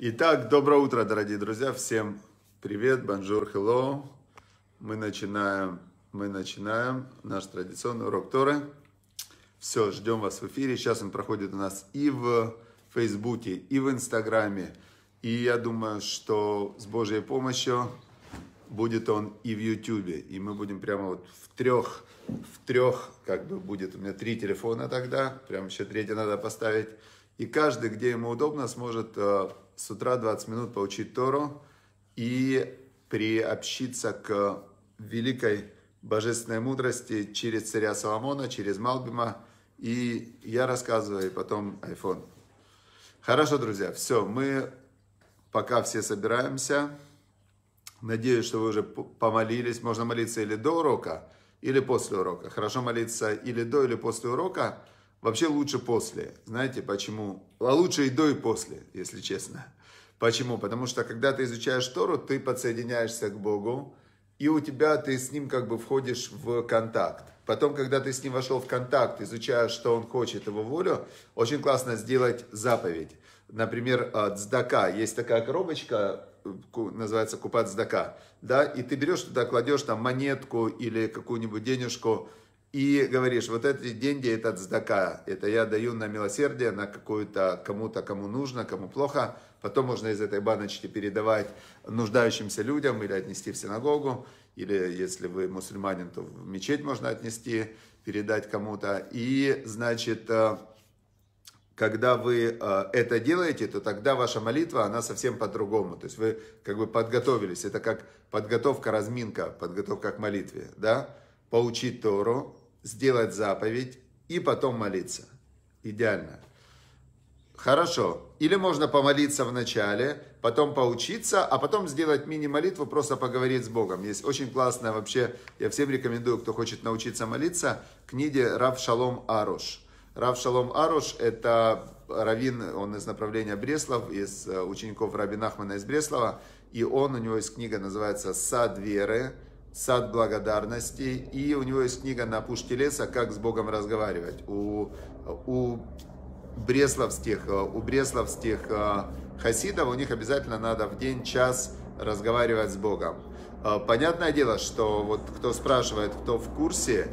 Итак, доброе утро, дорогие друзья. Всем привет, бонжур, hello. Мы начинаем, мы начинаем наш традиционный урок Торы. Все, ждем вас в эфире. Сейчас он проходит у нас и в Фейсбуке, и в Инстаграме. И я думаю, что с Божьей помощью будет он и в Ютубе. И мы будем прямо вот в трех, в трех, как бы будет у меня три телефона тогда. Прям еще третий надо поставить. И каждый, где ему удобно, сможет э, с утра 20 минут поучить Тору и приобщиться к великой божественной мудрости через царя Соломона, через Малбима. И я рассказываю, и потом iPhone. Хорошо, друзья, все, мы пока все собираемся. Надеюсь, что вы уже помолились. Можно молиться или до урока, или после урока. Хорошо молиться или до, или после урока – Вообще лучше после. Знаете почему? А лучше и до, и после, если честно. Почему? Потому что когда ты изучаешь Тору, ты подсоединяешься к Богу, и у тебя ты с ним как бы входишь в контакт. Потом, когда ты с ним вошел в контакт, изучая, что он хочет, его волю, очень классно сделать заповедь. Например, дздака. А, Есть такая коробочка, называется купат дздака. Да? И ты берешь туда, кладешь там монетку или какую-нибудь денежку, и говоришь, вот эти деньги, этот здака, это я даю на милосердие, на какую-то кому-то, кому нужно, кому плохо. Потом можно из этой баночки передавать нуждающимся людям или отнести в синагогу, или если вы мусульманин, то в мечеть можно отнести, передать кому-то. И, значит, э, когда вы э, это делаете, то тогда ваша молитва, она совсем по-другому. То есть вы как бы подготовились. Это как подготовка, разминка, подготовка к молитве, да? поучить Тору, сделать заповедь и потом молиться. Идеально. Хорошо. Или можно помолиться в начале, потом поучиться, а потом сделать мини-молитву, просто поговорить с Богом. Есть очень классная вообще, я всем рекомендую, кто хочет научиться молиться, книги Рав Шалом Аруш. Рав Шалом Аруш – это равин, он из направления Бреслов, из э, учеников Раби Ахмана из Бреслова, и он, у него есть книга, называется «Сад веры», сад благодарности. И у него есть книга на пушке леса «Как с Богом разговаривать». У, у бресловских, у бресловских э, хасидов у них обязательно надо в день час разговаривать с Богом. Э, понятное дело, что вот кто спрашивает, кто в курсе,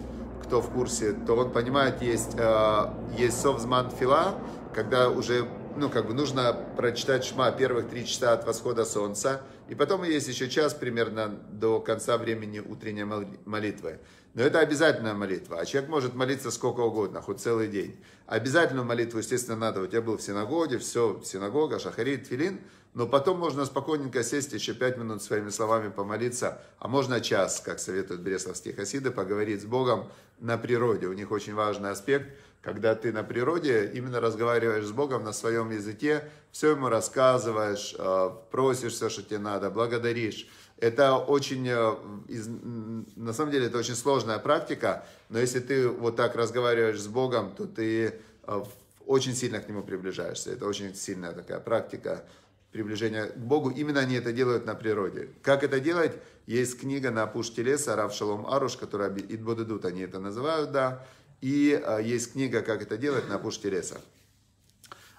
кто в курсе, то он понимает, есть, э, есть совзман фила, когда уже ну, как бы нужно прочитать шма первых три часа от восхода солнца, и потом есть еще час примерно до конца времени утренней молитвы. Но это обязательная молитва. А человек может молиться сколько угодно, хоть целый день. Обязательную молитву, естественно, надо. У тебя был в синагоге, все, синагога, шахарит, филин. Но потом можно спокойненько сесть, еще пять минут своими словами помолиться. А можно час, как советуют бресловские хасиды, поговорить с Богом на природе. У них очень важный аспект – когда ты на природе именно разговариваешь с Богом на своем языке, все ему рассказываешь, э, просишь все, что тебе надо, благодаришь. Это очень, э, на самом деле, это очень сложная практика, но если ты вот так разговариваешь с Богом, то ты э, очень сильно к Нему приближаешься. Это очень сильная такая практика приближения к Богу. Именно они это делают на природе. Как это делать? Есть книга на опушке леса Рав Шалом Аруш, которая Идбодедут, они это называют, да. И э, есть книга «Как это делать» на опушке леса.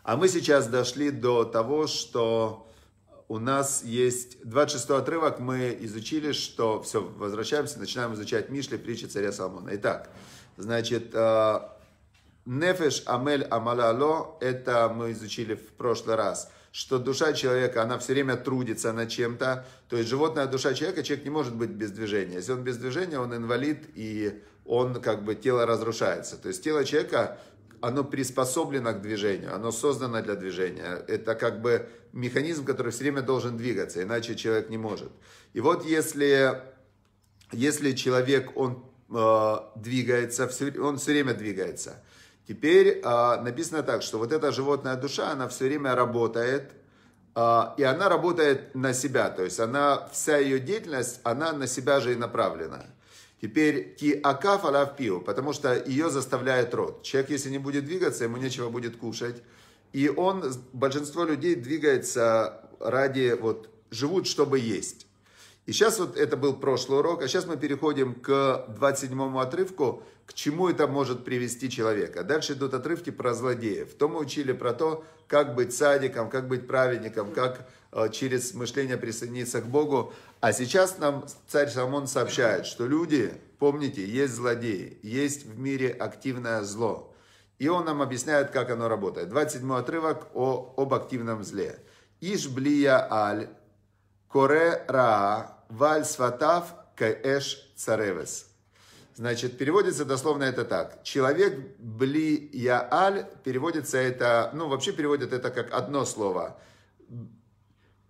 А мы сейчас дошли до того, что у нас есть 26 отрывок, мы изучили, что все, возвращаемся, начинаем изучать Мишли, притчи царя Соломона. Итак, значит, э, Нефеш Амель Амалало, это мы изучили в прошлый раз, что душа человека, она все время трудится над чем-то, то есть животная душа человека, человек не может быть без движения. Если он без движения, он инвалид и он как бы тело разрушается. То есть тело человека оно приспособлено к движению, оно создано для движения. Это как бы механизм, который все время должен двигаться, иначе человек не может. И вот если, если человек, он э, двигается, он все время двигается. Теперь э, написано так, что вот эта животная душа, она все время работает, э, и она работает на себя, то есть она, вся ее деятельность, она на себя же и направлена. Теперь ки акаф алав пиу, потому что ее заставляет рот. Человек, если не будет двигаться, ему нечего будет кушать. И он, большинство людей двигается ради, вот, живут, чтобы есть. И сейчас вот это был прошлый урок, а сейчас мы переходим к 27 отрывку, к чему это может привести человека. Дальше идут отрывки про злодеев. То мы учили про то, как быть садиком, как быть праведником, как Э, через мышление присоединиться к Богу. А сейчас нам царь Соломон сообщает, что люди, помните, есть злодеи, есть в мире активное зло. И он нам объясняет, как оно работает. 27 отрывок о, об активном зле. Ишблия аль, коре раа, валь сватав, кэш царевес. Значит, переводится дословно это так. Человек бли я аль переводится это, ну вообще переводят это как одно слово.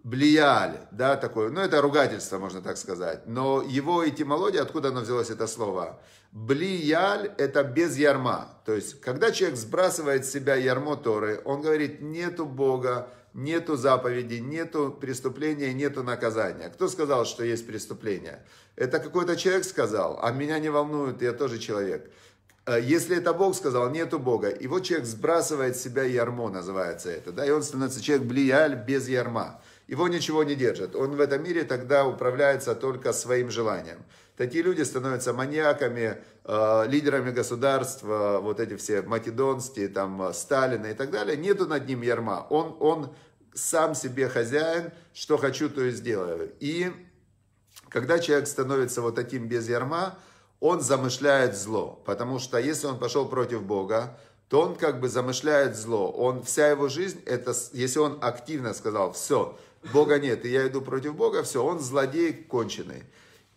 Блияли, да, такое, ну это ругательство, можно так сказать. Но его этимология, откуда оно взялось это слово? Блияль – это без ярма. То есть, когда человек сбрасывает с себя ярмо Торы, он говорит, нету Бога, нету заповеди, нету преступления, нету наказания. Кто сказал, что есть преступление? Это какой-то человек сказал, а меня не волнует, я тоже человек. Э, если это Бог сказал, нету Бога. И вот человек сбрасывает с себя ярмо, называется это. Да? И он становится человек блияль без ярма его ничего не держит. Он в этом мире тогда управляется только своим желанием. Такие люди становятся маньяками, э, лидерами государства, вот эти все Македонские, там, э, Сталина и так далее. Нету над ним ярма. Он, он сам себе хозяин, что хочу, то и сделаю. И когда человек становится вот таким без ярма, он замышляет зло. Потому что если он пошел против Бога, то он как бы замышляет зло. Он, вся его жизнь, это, если он активно сказал, все, Бога нет, и я иду против Бога, все, он злодей конченый.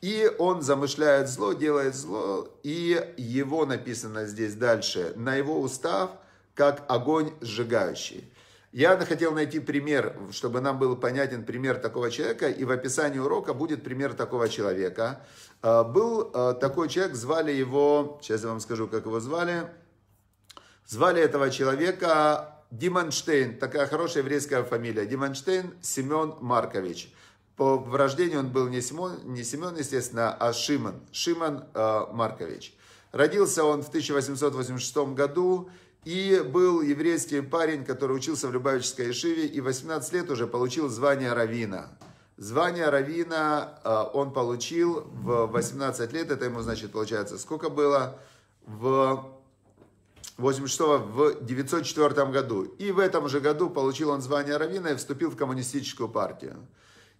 И он замышляет зло, делает зло, и его написано здесь дальше, на его устав, как огонь сжигающий. Я хотел найти пример, чтобы нам был понятен пример такого человека, и в описании урока будет пример такого человека. А, был а, такой человек, звали его, сейчас я вам скажу, как его звали, звали этого человека Диманштейн, такая хорошая еврейская фамилия, Диманштейн Семен Маркович. По рождению он был не Семен, не Семен естественно, а Шимон, Шимон э, Маркович. Родился он в 1886 году и был еврейский парень, который учился в Любавической Ишиве и 18 лет уже получил звание Равина. Звание Равина э, он получил в 18 лет, это ему, значит, получается, сколько было? В 86 в 904 году. И в этом же году получил он звание раввина и вступил в коммунистическую партию.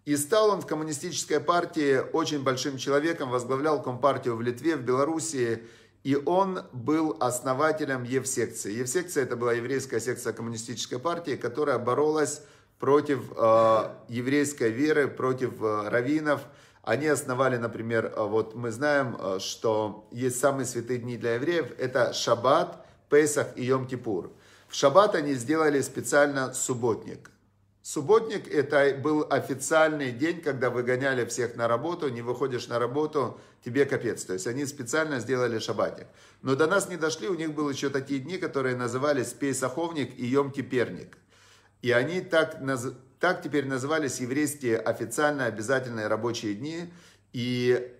И стал он в коммунистической партии очень большим человеком, возглавлял компартию в Литве, в Белоруссии. И он был основателем Евсекции. Евсекция это была еврейская секция коммунистической партии, которая боролась против э, еврейской веры, против э, раввинов. Они основали, например, э, вот мы знаем, э, что есть самые святые дни для евреев, это шаббат Песах и Йом-Кипур. В шаббат они сделали специально субботник. Субботник – это был официальный день, когда выгоняли всех на работу, не выходишь на работу, тебе капец. То есть они специально сделали Шаббатник. Но до нас не дошли, у них были еще такие дни, которые назывались Пейсаховник и Йом-Киперник. И они так, так теперь назывались еврейские официально обязательные рабочие дни. И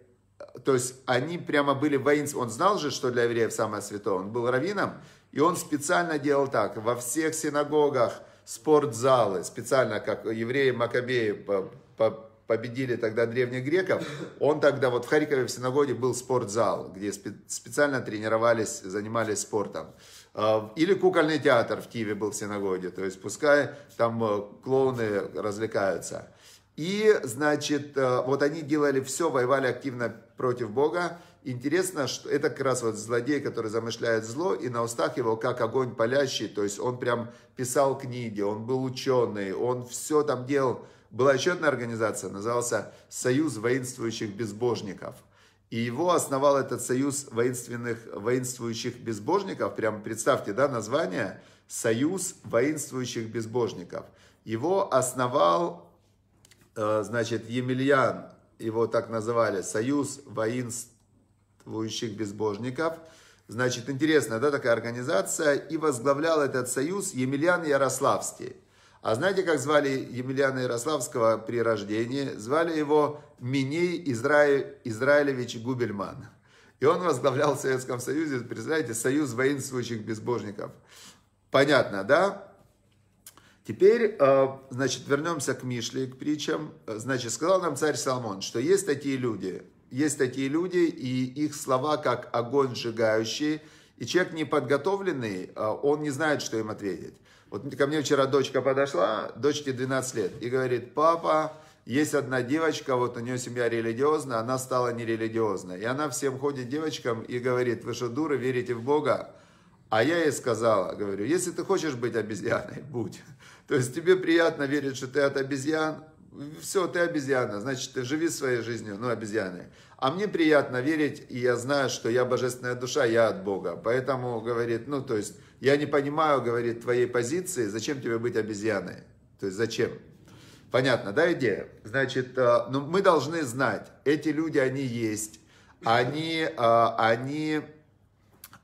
то есть они прямо были воинственны. Он знал же, что для евреев самое святое. Он был раввином, и он специально делал так. Во всех синагогах спортзалы, специально как евреи Макабеи победили тогда древних греков, он тогда вот в Харькове в синагоге был спортзал, где специально тренировались, занимались спортом. А, или кукольный театр в Киеве был в синагоге, то есть пускай там э, клоуны развлекаются. И, значит, э, вот они делали все, воевали активно против Бога. Интересно, что это как раз вот злодей, который замышляет зло, и на устах его как огонь палящий, то есть он прям писал книги, он был ученый, он все там делал. Была еще одна организация, назывался «Союз воинствующих безбожников». И его основал этот союз воинственных, воинствующих безбожников, прям представьте, да, название «Союз воинствующих безбожников». Его основал Э, значит, Емельян, его так называли, Союз воинствующих безбожников. Значит, интересно, да, такая организация. И возглавлял этот союз Емельян Ярославский. А знаете, как звали Емельяна Ярославского при рождении? Звали его Миней Израиль, Израилевич Губельман. И он возглавлял в Советском Союзе, представляете, Союз воинствующих безбожников. Понятно, да? Теперь, э, значит, вернемся к Мишле, к притчам. Значит, сказал нам царь Соломон, что есть такие люди, есть такие люди, и их слова как огонь сжигающий, и человек неподготовленный, э, он не знает, что им ответить. Вот ко мне вчера дочка подошла, дочке 12 лет, и говорит, папа, есть одна девочка, вот у нее семья религиозная, она стала нерелигиозной. И она всем ходит девочкам и говорит, вы что, дуры, верите в Бога? А я ей сказала, говорю, если ты хочешь быть обезьяной, будь. То есть тебе приятно верить, что ты от обезьян, все, ты обезьяна, значит, ты живи своей жизнью, ну, обезьяны. А мне приятно верить, и я знаю, что я божественная душа, я от Бога. Поэтому, говорит, ну, то есть, я не понимаю, говорит, твоей позиции, зачем тебе быть обезьяной? То есть, зачем? Понятно, да, идея? Значит, э, ну, мы должны знать, эти люди, они есть, они, э, они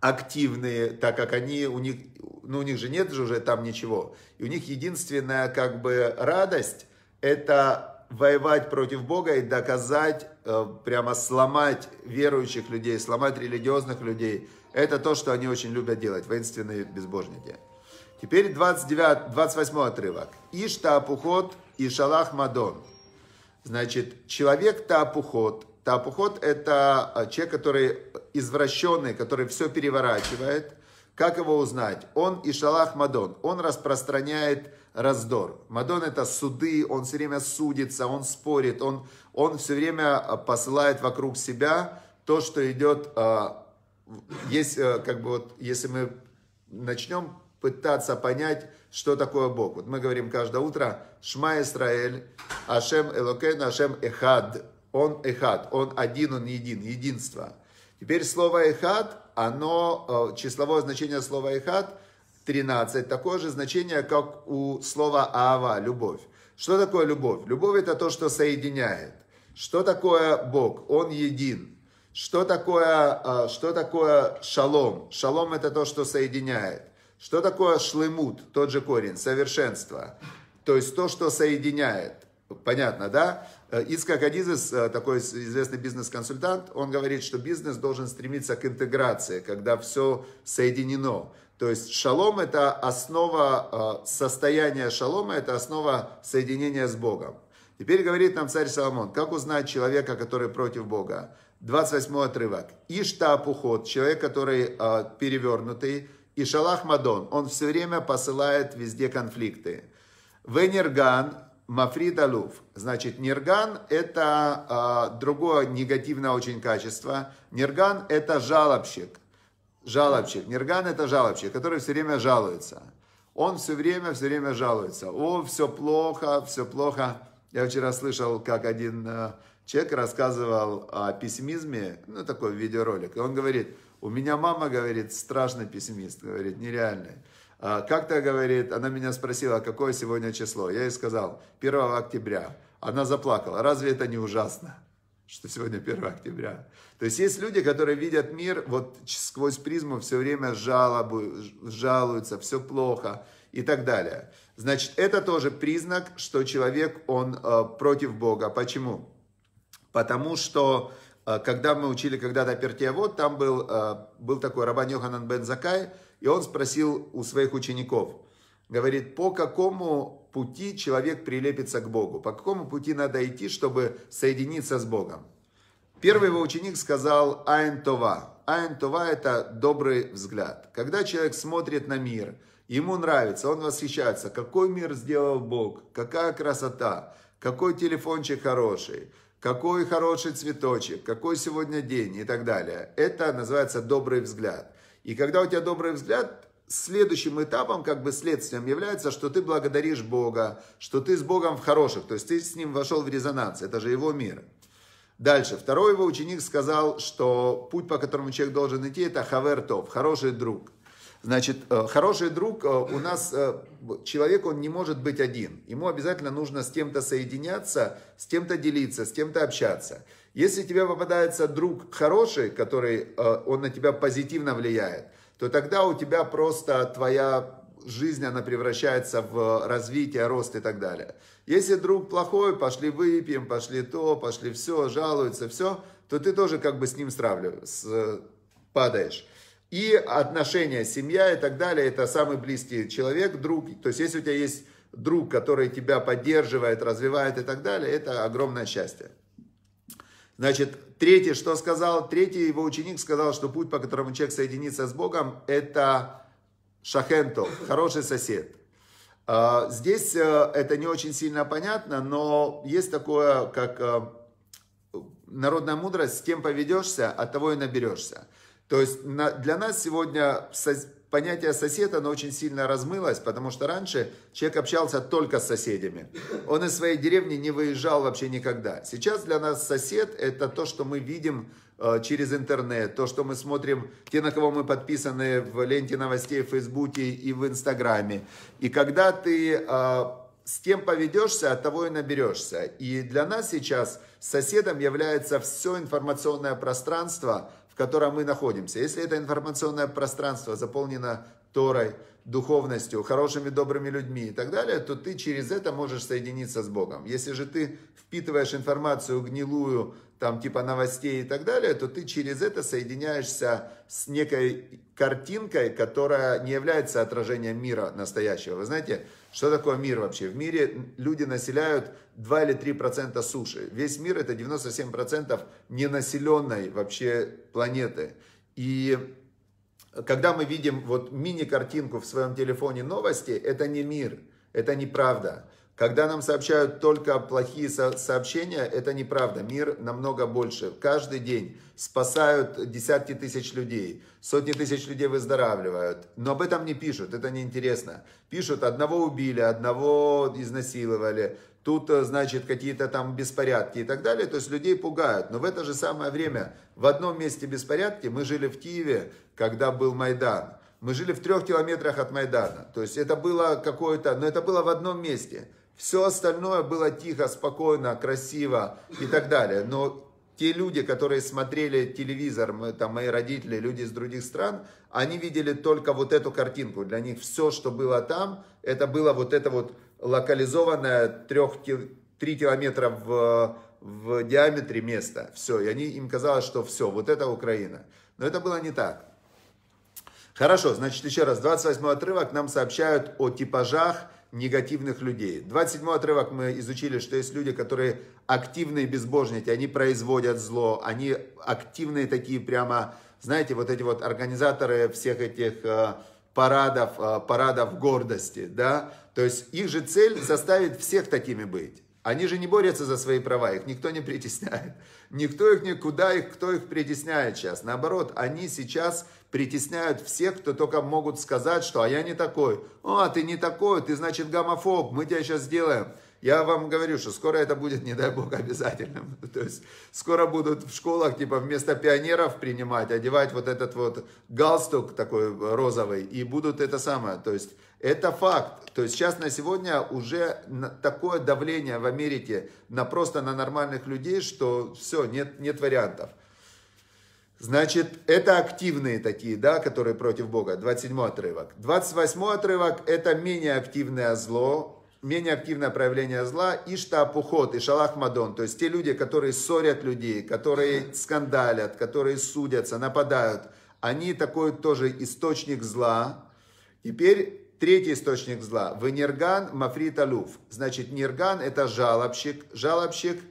активные, так как они, у них, ну, у них же нет же уже там ничего. И у них единственная, как бы, радость – это воевать против Бога и доказать, э, прямо сломать верующих людей, сломать религиозных людей. Это то, что они очень любят делать, воинственные безбожники. Теперь 29, 28 отрывок. Иш Таапухот и Шалах Мадон. Значит, человек Таапухот – Тапухот – это э, человек, который извращенный, который все переворачивает. Как его узнать? Он Ишалах Мадон. Он распространяет раздор. Мадон – это суды, он все время судится, он спорит, он, он все время э, посылает вокруг себя то, что идет... Э, есть, как бы вот, если мы начнем пытаться понять, что такое Бог. Вот мы говорим каждое утро «Шма Исраэль, Ашем Элокейн, Ашем Эхад». Он эхад, он один, он един, единство. Теперь слово эхад, оно, э, числовое значение слова эхад 13, такое же значение, как у слова ава, любовь. Что такое любовь? Любовь это то, что соединяет. Что такое Бог? Он един. Что такое, э, что такое шалом? Шалом это то, что соединяет. Что такое шлемут? Тот же корень, совершенство. То есть то, что соединяет. Понятно, да? Э, Искак Адизес, э, такой известный бизнес-консультант, он говорит, что бизнес должен стремиться к интеграции, когда все соединено. То есть шалом – это основа, э, состояния шалома – это основа соединения с Богом. Теперь говорит нам царь Соломон, как узнать человека, который против Бога? 28 отрывок. Иштапухот, человек, который перевернутый, и Шалах Мадон, он все время посылает везде конфликты. Венерган, Мафрид Значит, Нирган — это э, другое негативное очень качество. Нирган — это жалобщик. Жалобщик. Нирган — это жалобщик, который все время жалуется. Он все время, все время жалуется. О, все плохо, все плохо. Я вчера слышал, как один э, человек рассказывал о пессимизме, ну, такой видеоролик. И он говорит, у меня мама, говорит, страшный пессимист, говорит, нереальный. А как-то, говорит, она меня спросила, какое сегодня число. Я ей сказал, 1 октября. Она заплакала. Разве это не ужасно? что сегодня 1 октября. То есть есть люди, которые видят мир вот сквозь призму, все время жалобы, жалуются, все плохо и так далее. Значит, это тоже признак, что человек, он э, против Бога. Почему? Потому что, э, когда мы учили когда-то Пертия, а вот там был, э, был такой Рабан Йоханан Бен Закай, и он спросил у своих учеников, говорит, по какому пути человек прилепится к Богу, по какому пути надо идти, чтобы соединиться с Богом. Первый его ученик сказал «Айн Това». «Айн Това» – это добрый взгляд. Когда человек смотрит на мир, ему нравится, он восхищается, какой мир сделал Бог, какая красота, какой телефончик хороший, какой хороший цветочек, какой сегодня день и так далее. Это называется добрый взгляд. И когда у тебя добрый взгляд, следующим этапом, как бы следствием является, что ты благодаришь Бога, что ты с Богом в хороших, то есть ты с ним вошел в резонанс, это же его мир. Дальше, второй его ученик сказал, что путь, по которому человек должен идти, это хавертов, хороший друг. Значит, э, хороший друг э, у нас, э, человек, он не может быть один. Ему обязательно нужно с кем-то соединяться, с кем-то делиться, с кем-то общаться. Если тебе попадается друг хороший, который, э, он на тебя позитивно влияет, то тогда у тебя просто твоя жизнь, она превращается в развитие, рост и так далее. Если друг плохой, пошли выпьем, пошли то, пошли все, жалуются, все, то ты тоже как бы с ним стравливаешь, э, падаешь. И отношения, семья и так далее, это самый близкий человек, друг. То есть, если у тебя есть друг, который тебя поддерживает, развивает и так далее, это огромное счастье. Значит, третий, что сказал? Третий его ученик сказал, что путь, по которому человек соединится с Богом, это шахентов, хороший сосед. А, здесь э, это не очень сильно понятно, но есть такое, как э, народная мудрость, с кем поведешься, от того и наберешься. То есть для нас сегодня понятие сосед, оно очень сильно размылось, потому что раньше человек общался только с соседями. Он из своей деревни не выезжал вообще никогда. Сейчас для нас сосед – это то, что мы видим э, через интернет, то, что мы смотрим, те, на кого мы подписаны в ленте новостей в Фейсбуке и в Инстаграме. И когда ты э, с тем поведешься, от того и наберешься. И для нас сейчас соседом является все информационное пространство – в котором мы находимся. Если это информационное пространство заполнено Торой, духовностью, хорошими добрыми людьми и так далее, то ты через это можешь соединиться с Богом. Если же ты впитываешь информацию гнилую, там типа новостей и так далее, то ты через это соединяешься с некой картинкой, которая не является отражением мира настоящего. Вы знаете, что такое мир вообще? В мире люди населяют 2 или 3 процента суши. Весь мир это 97 процентов ненаселенной вообще планеты. И когда мы видим вот мини-картинку в своем телефоне новости, это не мир, это неправда. Когда нам сообщают только плохие сообщения, это неправда. Мир намного больше. Каждый день спасают десятки тысяч людей, сотни тысяч людей выздоравливают. Но об этом не пишут, это неинтересно. Пишут, одного убили, одного изнасиловали, тут, э, значит, какие-то там беспорядки и так далее, то есть людей пугают. Но в это же самое время в одном месте беспорядки мы жили в Киеве, когда был Майдан. Мы жили в трех километрах от Майдана. То есть это было какое-то, но это было в одном месте. Все остальное было тихо, спокойно, красиво и так далее. Но те люди, которые смотрели телевизор, мы, там, мои родители, люди из других стран, они видели только вот эту картинку. Для них все, что было там, это было вот это вот локализованное 3, 3 километра в, в диаметре место. Все, и они, им казалось, что все, вот это Украина. Но это было не так. Хорошо, значит, еще раз, 28 отрывок нам сообщают о типажах негативных людей. 27 отрывок мы изучили, что есть люди, которые активные безбожники, они производят зло, они активные такие прямо, знаете, вот эти вот организаторы всех этих э, парадов, э, парадов гордости, да, то есть их же цель заставить всех такими быть. Они же не борются за свои права, их никто не притесняет. Никто их никуда, их, кто их притесняет сейчас. Наоборот, они сейчас притесняют всех, кто только могут сказать, что «а я не такой». «А, ты не такой, ты, значит, гомофоб, мы тебя сейчас сделаем». Я вам говорю, что скоро это будет, не дай бог, обязательным. То есть скоро будут в школах, типа, вместо пионеров принимать, одевать вот этот вот галстук такой розовый, и будут это самое, то есть это факт. То есть сейчас на сегодня уже такое давление в Америке на просто на нормальных людей, что все, нет, нет вариантов. Значит, это активные такие, да, которые против Бога. 27 отрывок. 28 отрывок – это менее активное зло, менее активное проявление зла, и штапухот, и шалахмадон. То есть те люди, которые ссорят людей, которые скандалят, которые судятся, нападают, они такой тоже источник зла. Теперь Третий источник зла. Венерган Мафрит Алюф. Значит, Нерган это жалобщик. Жалобщик,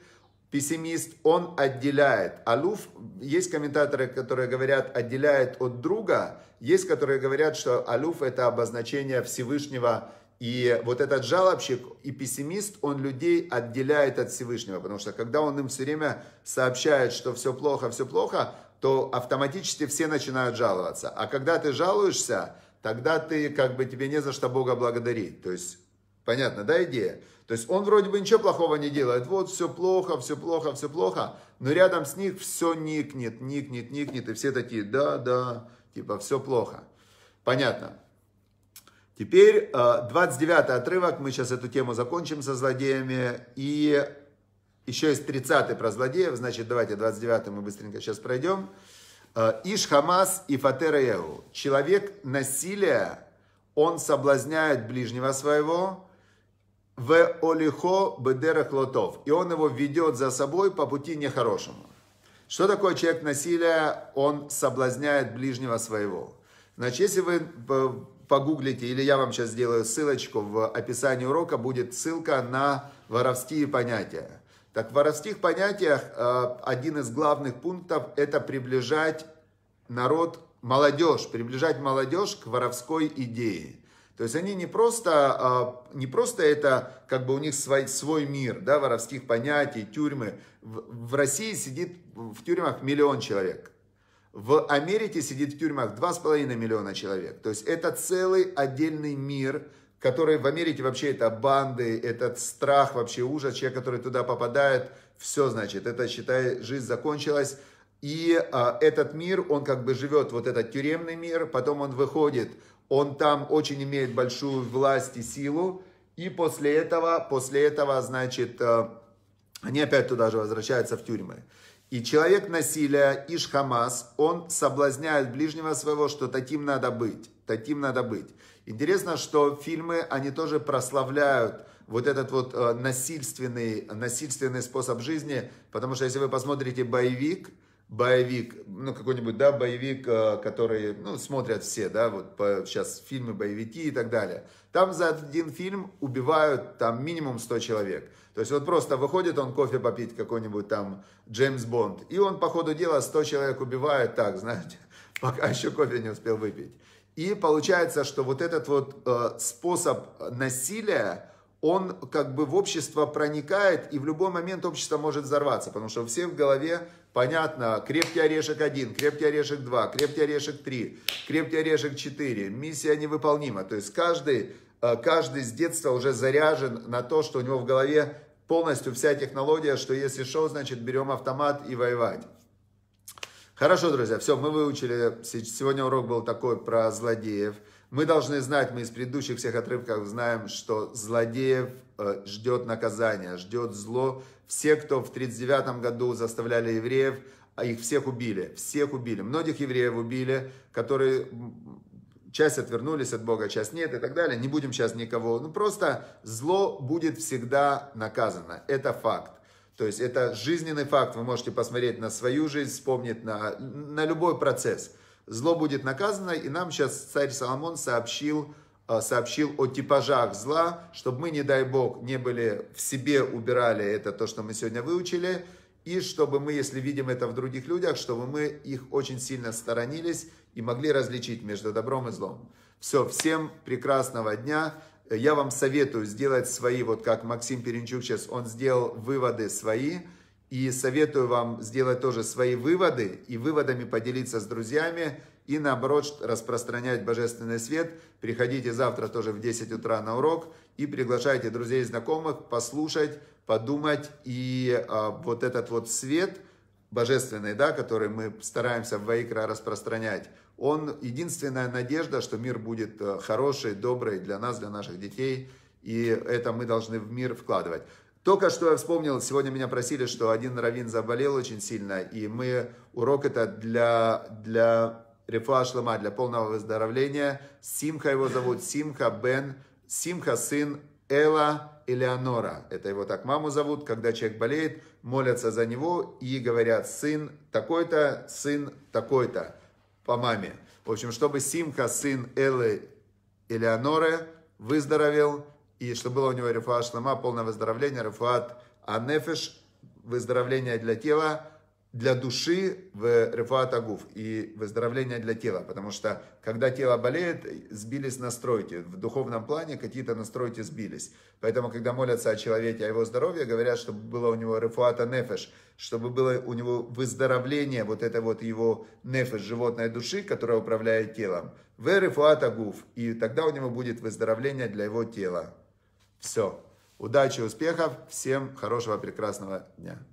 пессимист, он отделяет. Алюф, есть комментаторы, которые говорят, отделяет от друга. Есть, которые говорят, что Алюф это обозначение Всевышнего. И вот этот жалобщик и пессимист, он людей отделяет от Всевышнего. Потому что когда он им все время сообщает, что все плохо, все плохо, то автоматически все начинают жаловаться. А когда ты жалуешься, тогда ты как бы тебе не за что Бога благодарить. То есть, понятно, да, идея? То есть он вроде бы ничего плохого не делает. Вот все плохо, все плохо, все плохо. Но рядом с них все никнет, никнет, никнет. И все такие, да, да, типа все плохо. Понятно. Теперь 29 э, отрывок, мы сейчас эту тему закончим со злодеями. И еще есть 30 про злодеев, значит давайте 29 мы быстренько сейчас пройдем. Э, Иш Хамас и Фатерееву. Человек насилия, он соблазняет ближнего своего, в олихо бедерах лотов. И он его ведет за собой по пути нехорошему. Что такое человек насилия? Он соблазняет ближнего своего. Значит, если вы погуглите, или я вам сейчас сделаю ссылочку, в описании урока будет ссылка на воровские понятия. Так в воровских понятиях э, один из главных пунктов это приближать народ, молодежь, приближать молодежь к воровской идее. То есть они не просто, э, не просто это, как бы у них свой, свой мир, да, воровских понятий, тюрьмы. В, в России сидит в тюрьмах миллион человек. В Америке сидит в тюрьмах 2,5 миллиона человек. То есть это целый отдельный мир, которые в Америке вообще это банды, этот страх, вообще ужас, человек, который туда попадает, все значит, это, считай, жизнь закончилась. И а, этот мир, он как бы живет, вот этот тюремный мир, потом он выходит, он там очень имеет большую власть и силу, и после этого, после этого, значит, а, они опять туда же возвращаются в тюрьмы. И человек насилия, Иш Хамас, он соблазняет ближнего своего, что таким надо быть, таким надо быть. Интересно, что фильмы, они тоже прославляют вот этот вот э, насильственный, насильственный способ жизни, потому что если вы посмотрите боевик, боевик, ну какой-нибудь, да, боевик, э, который, ну, смотрят все, да, вот по, сейчас фильмы, боевики и так далее – там за один фильм убивают там минимум 100 человек. То есть вот просто выходит он кофе попить какой-нибудь там Джеймс Бонд, и он по ходу дела 100 человек убивает так, знаете, пока еще кофе не успел выпить. И получается, что вот этот вот э, способ насилия, он как бы в общество проникает, и в любой момент общество может взорваться, потому что все в голове, понятно, крепкий орешек один, крепкий орешек два, крепкий орешек три, крепкий орешек четыре. миссия невыполнима. То есть каждый Э, каждый с детства уже заряжен на то, что у него в голове полностью вся технология, что если шоу, значит берем автомат и воевать. Хорошо, друзья, все, мы выучили, сегодня урок был такой про злодеев. Мы должны знать, мы из предыдущих всех отрывков знаем, что злодеев э, ждет наказание, ждет зло. Все, кто в 1939 году заставляли евреев, а их всех убили, всех убили. Многих евреев убили, которые часть отвернулись от Бога, часть нет и так далее. Не будем сейчас никого. Ну просто зло будет всегда наказано. Это факт. То есть это жизненный факт. Вы можете посмотреть на свою жизнь, вспомнить на, на любой процесс. Зло будет наказано, и нам сейчас царь Соломон сообщил, э, сообщил о типажах зла, чтобы мы, не дай бог, не были в себе, убирали это то, что мы сегодня выучили, и чтобы мы, если видим это в других людях, чтобы мы их очень сильно сторонились и могли различить между добром и злом. Все, всем прекрасного дня. Я вам советую сделать свои, вот как Максим Перенчук сейчас, он сделал выводы свои. И советую вам сделать тоже свои выводы и выводами поделиться с друзьями и наоборот распространять божественный свет. Приходите завтра тоже в 10 утра на урок и приглашайте друзей и знакомых послушать, подумать и а, вот этот вот свет – божественный, да, который мы стараемся в Ваикра распространять, он единственная надежда, что мир будет э, хороший, добрый для нас, для наших детей, и это мы должны в мир вкладывать. Только что я вспомнил, сегодня меня просили, что один раввин заболел очень сильно, и мы урок это для, для Рифуа Шлама для полного выздоровления. Симха его зовут, Симха Бен, Симха сын Эла Элеонора. Это его так маму зовут. Когда человек болеет, молятся за него и говорят, сын такой-то, сын такой-то по маме. В общем, чтобы Симха, сын Элы Элеоноры, выздоровел, и чтобы было у него рефуат шлама, полное выздоровление, рефуат анефеш, выздоровление для тела, для души в рефатагуф и выздоровление для тела. Потому что когда тело болеет, сбились настройки. В духовном плане какие-то настройки сбились. Поэтому, когда молятся о человеке, о его здоровье, говорят, чтобы было у него рефуата нефеш, чтобы было у него выздоровление вот это вот его нефеш, животной души, которая управляет телом. В рефуата И тогда у него будет выздоровление для его тела. Все. Удачи, успехов. Всем хорошего, прекрасного дня.